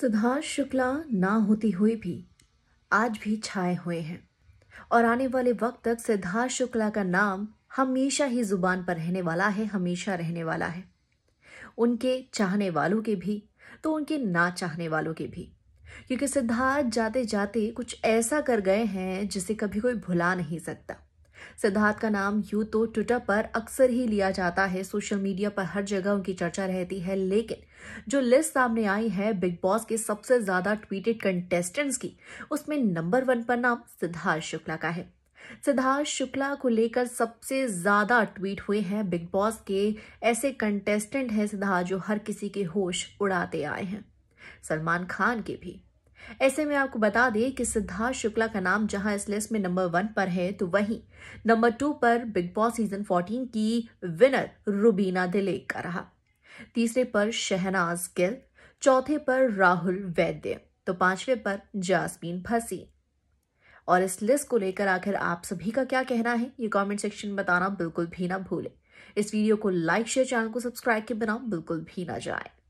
सिद्धार्थ शुक्ला ना होती हुई भी आज भी छाए हुए हैं और आने वाले वक्त तक सिद्धार्थ शुक्ला का नाम हमेशा ही जुबान पर रहने वाला है हमेशा रहने वाला है उनके चाहने वालों के भी तो उनके ना चाहने वालों के भी क्योंकि सिद्धार्थ जाते जाते कुछ ऐसा कर गए हैं जिसे कभी कोई भुला नहीं सकता सिद्धार्थ का नाम यूं तो ट्विटर पर अक्सर ही लिया जाता है सोशल मीडिया पर हर जगह उनकी चर्चा रहती है लेकिन जो लिस्ट सामने आई है बिग बॉस के सबसे ज्यादा ट्वीटेड कंटेस्टेंट्स की उसमें नंबर वन पर नाम सिद्धार्थ शुक्ला का है सिद्धार्थ शुक्ला को लेकर सबसे ज्यादा ट्वीट हुए हैं बिग बॉस के ऐसे कंटेस्टेंट हैं सिद्धार्थ जो हर किसी के होश उड़ाते आए हैं सलमान खान के भी ऐसे में आपको बता दें कि सिद्धार्थ शुक्ला का नाम जहां इस लिस्ट में नंबर वन पर है तो वहीं नंबर टू पर बिग बॉस सीजन 14 की विनर रुबीना दिलेक का रहा तीसरे पर शहनाज गिल चौथे पर राहुल वैद्य तो पांचवे पर जासमीन फसी और इस लिस्ट को लेकर आखिर आप सभी का क्या कहना है ये कमेंट सेक्शन में बताना बिल्कुल भी ना भूलें इस वीडियो को लाइक शेयर चैनल को सब्सक्राइब के बिना बिल्कुल भी ना जाए